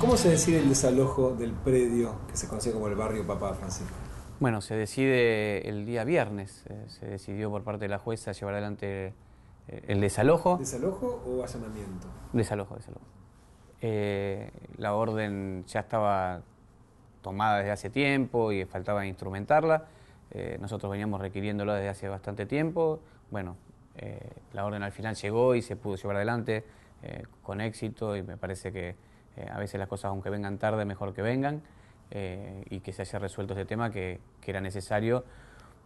¿Cómo se decide el desalojo del predio que se conoce como el barrio Papá, Francisco? Bueno, se decide el día viernes, eh, se decidió por parte de la jueza llevar adelante eh, el desalojo. ¿Desalojo o allanamiento? Desalojo, desalojo. Eh, la orden ya estaba tomada desde hace tiempo y faltaba instrumentarla. nosotros veníamos requiriéndola desde hace bastante tiempo. Bueno, la orden al final llegó y se pudo llevar adelante con éxito y me parece que eh, a veces las cosas, aunque vengan tarde, mejor que vengan eh, y que se haya resuelto este tema que, era necesario,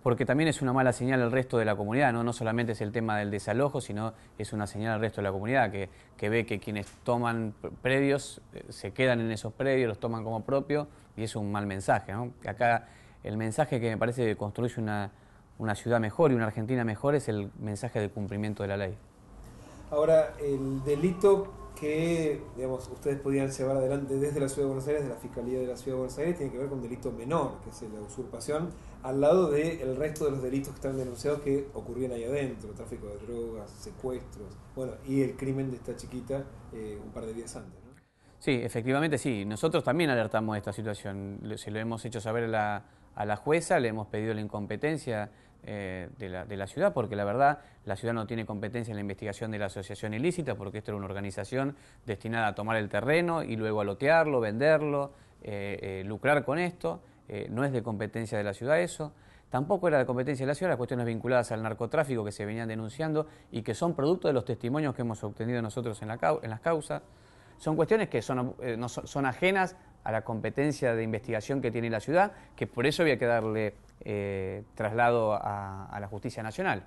porque también es una mala señal al resto de la comunidad, ¿no? no solamente es el tema del desalojo, sino es una señal al resto de la comunidad que, ve que quienes toman predios eh, se quedan en esos predios, los toman como propio y es un mal mensaje. Acá el mensaje que me parece que construye una, una ciudad mejor y una Argentina mejor es el mensaje del cumplimiento de la ley. Ahora, el delito que digamos, ustedes podían llevar adelante desde la Ciudad de Buenos Aires, de la Fiscalía de la Ciudad de Buenos Aires, tiene que ver con delito menor, que es la usurpación, al lado del resto de los delitos que están denunciados que ocurrían ahí adentro, tráfico de drogas, secuestros, bueno, y el crimen de esta chiquita eh, un par de días antes. ¿no? Sí, efectivamente sí. Nosotros también alertamos de esta situación. Se lo hemos hecho saber a la, a la jueza, le hemos pedido la incompetencia eh, de, la, ciudad, porque la verdad la ciudad no tiene competencia en la investigación de la asociación ilícita, porque esto era una organización destinada a tomar el terreno y luego a venderlo, eh, eh, lucrar con esto. no es de competencia de la ciudad eso. Tampoco era de competencia de la ciudad las cuestiones vinculadas al narcotráfico que se venían denunciando y que son producto de los testimonios que hemos obtenido nosotros en, la, en las causas. Son cuestiones que son, son ajenas a la competencia de investigación que tiene la ciudad, que por eso había que darle eh, traslado a, la justicia nacional.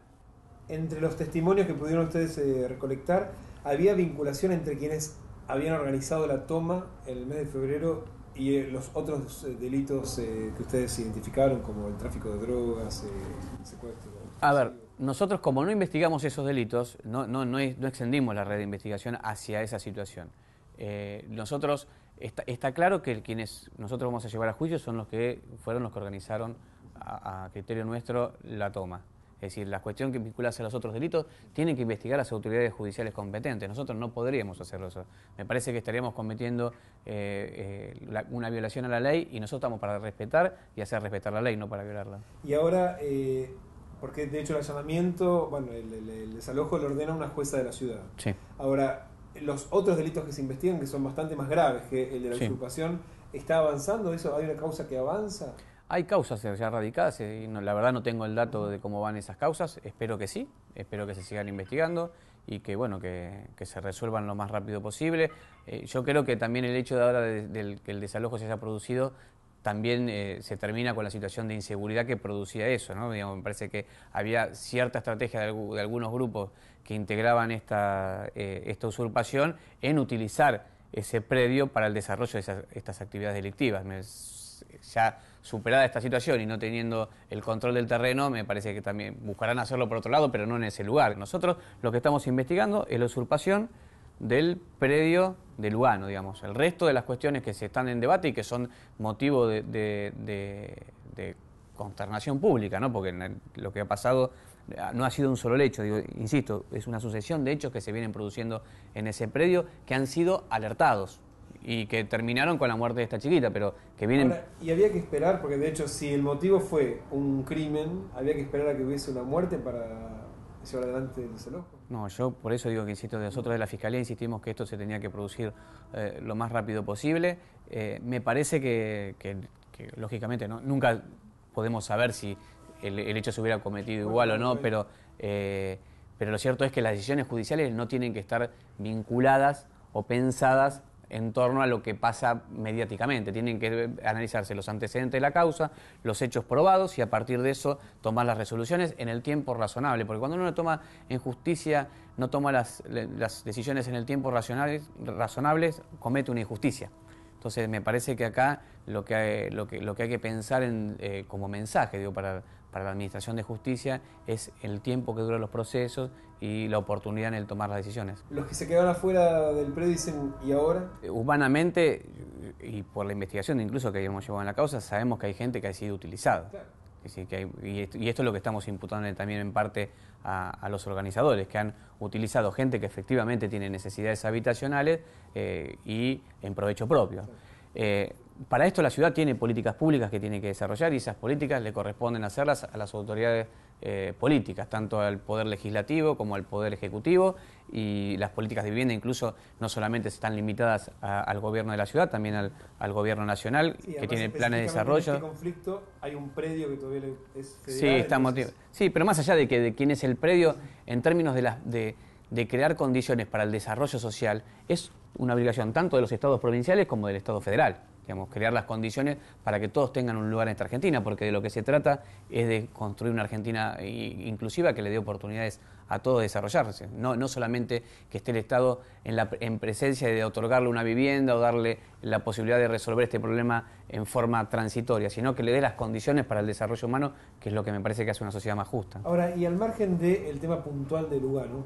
Entre los testimonios que pudieron ustedes eh, recolectar, ¿había vinculación entre quienes habían organizado la toma en el mes de febrero y eh, los otros delitos que ustedes identificaron, como el tráfico de drogas, el secuestro? A ver, nosotros como no investigamos esos delitos, no, no, extendimos la red de investigación hacia esa situación. nosotros, está claro que quienes nosotros vamos a llevar a juicio son los que fueron los que organizaron a, criterio nuestro, la toma. Es decir, la cuestión que vinculase a los otros delitos tiene que investigar las autoridades judiciales competentes. Nosotros no podríamos hacerlo eso. Me parece que estaríamos cometiendo eh, eh, una violación a la ley y nosotros estamos para respetar y hacer respetar la ley, no para violarla. Y ahora, eh, porque de hecho el allanamiento, bueno, el, desalojo lo ordena una jueza de la ciudad. Sí. Ahora, los otros delitos que se investigan, que son bastante más graves que el de la sí. ¿está avanzando eso? ¿Hay una causa que avanza? Hay causas ya radicadas, eh, y la verdad no tengo el dato de cómo van esas causas, espero que sí, espero que se sigan investigando y que bueno que, se resuelvan lo más rápido posible. Eh, yo creo que también el hecho de ahora que el desalojo se haya producido también eh, se termina con la situación de inseguridad que producía eso. me parece que había cierta estrategia de, algunos grupos que integraban esta, usurpación en utilizar ese predio para el desarrollo de estas actividades delictivas superada esta situación y no teniendo el control del terreno, me parece que también buscarán hacerlo por otro lado, pero no en ese lugar. Nosotros lo que estamos investigando es la usurpación del predio de Lugano, digamos. El resto de las cuestiones que se están en debate y que son motivo de, consternación pública, ¿no? porque lo que ha pasado ah, no ha sido un solo hecho, insisto, es una sucesión de hechos que se vienen produciendo en ese predio que han sido alertados y que terminaron con la muerte de esta chiquita, pero que vienen... y había que esperar, porque de hecho si el motivo fue un crimen, había que esperar a que hubiese una muerte para llevar adelante el desalojo. No, yo por eso digo que insisto, nosotros de la Fiscalía insistimos que esto se tenía que producir eh, lo más rápido posible. Eh, me parece que, lógicamente, ¿no? nunca podemos saber si el, hecho se hubiera cometido igual o no, pero, eh, pero lo cierto es que las decisiones judiciales no tienen que estar vinculadas o pensadas en torno a lo que pasa mediáticamente. Tienen que analizarse los antecedentes de la causa, los hechos probados y a partir de eso tomar las resoluciones en el tiempo razonable. Porque cuando uno toma en justicia, no toma las, decisiones en el tiempo razonable, razonables, comete una injusticia. Entonces me parece que acá lo que hay, lo que, hay que pensar eh, como mensaje digo, para, la Administración de Justicia es el tiempo que duran los procesos y la oportunidad en el tomar las decisiones. Los que se quedaron afuera del prédice ¿y ahora? Eh, humanamente, y por la investigación incluso que hemos llevado en la causa, sabemos que hay gente que ha sido utilizada. y, esto, es lo que estamos imputando también en parte a, los organizadores, que han utilizado gente que efectivamente tiene necesidades habitacionales eh, y en provecho propio. Eh, para esto la ciudad tiene políticas públicas que tiene que desarrollar y esas políticas le corresponden hacerlas a las autoridades eh, políticas, tanto al poder legislativo como al poder ejecutivo y las políticas de vivienda incluso no solamente están limitadas al gobierno de la ciudad, también al, gobierno nacional que tiene planes de desarrollo. Este conflicto hay un predio que todavía es federal. Sí, pero más allá de, que, quién es el predio, en términos de crear condiciones para el desarrollo social, es una obligación tanto de los estados provinciales como del estado federal digamos, crear las condiciones para que todos tengan un lugar en esta Argentina, porque de lo que se trata es de construir una Argentina eh, inclusiva que le dé oportunidades a todos de desarrollarse, no, solamente que esté el Estado en, la, en presencia de otorgarle una vivienda o darle la posibilidad de resolver este problema en forma transitoria, sino que le dé las condiciones para el desarrollo humano, que es lo que me parece que hace una sociedad más justa. Ahora, y al margen del tema puntual de Lugano,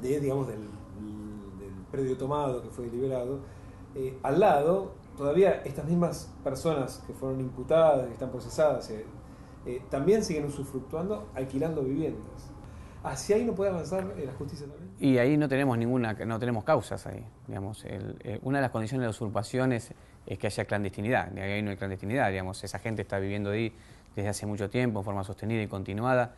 de, digamos, del, predio tomado que fue liberado, eh, al lado todavía estas mismas personas que fueron imputadas, que están procesadas, eh, eh, también siguen usufructuando, alquilando viviendas. ¿Hacia ahí no puede avanzar eh, la justicia también? Y ahí no tenemos ninguna, no tenemos causas ahí. Digamos, una de las condiciones de la usurpación es, que haya clandestinidad. De ahí no hay clandestinidad, digamos, esa gente está viviendo ahí desde hace mucho tiempo, en forma sostenida y continuada.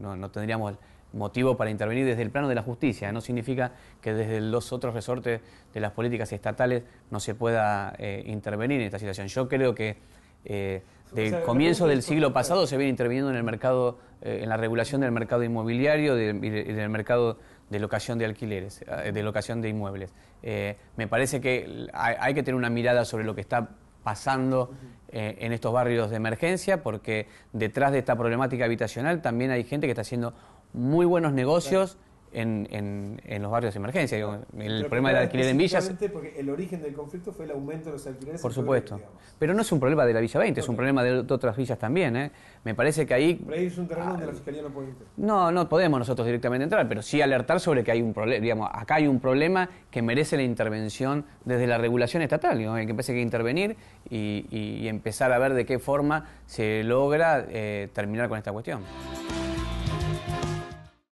no, no tendríamos motivo para intervenir desde el plano de la justicia. No significa que desde los otros resortes de las políticas estatales no se pueda eh, intervenir en esta situación. Yo creo que eh, de comienzo del siglo pasado se viene interviniendo en el mercado, eh, en la regulación del mercado inmobiliario y del mercado de locación de alquileres, eh, de locación de inmuebles. me parece que hay, que tener una mirada sobre lo que está pasando en estos barrios de emergencia, porque detrás de esta problemática habitacional también hay gente que está haciendo muy buenos negocios. En, en, los barrios de emergencia. el problema del alquiler en villas. porque el origen del conflicto fue el aumento de los alquileres. Por supuesto. pero no es un problema de la Villa 20, es un problema de, otras villas también. ¿eh? Me parece que ahí. Pero ahí es un terreno ah, donde la fiscalía no puede entrar. No, no podemos nosotros directamente entrar, pero sí alertar sobre que hay un problema. Digamos, acá hay un problema que merece la intervención desde la regulación estatal. que empiece a intervenir y, empezar a ver de qué forma se logra eh, terminar con esta cuestión.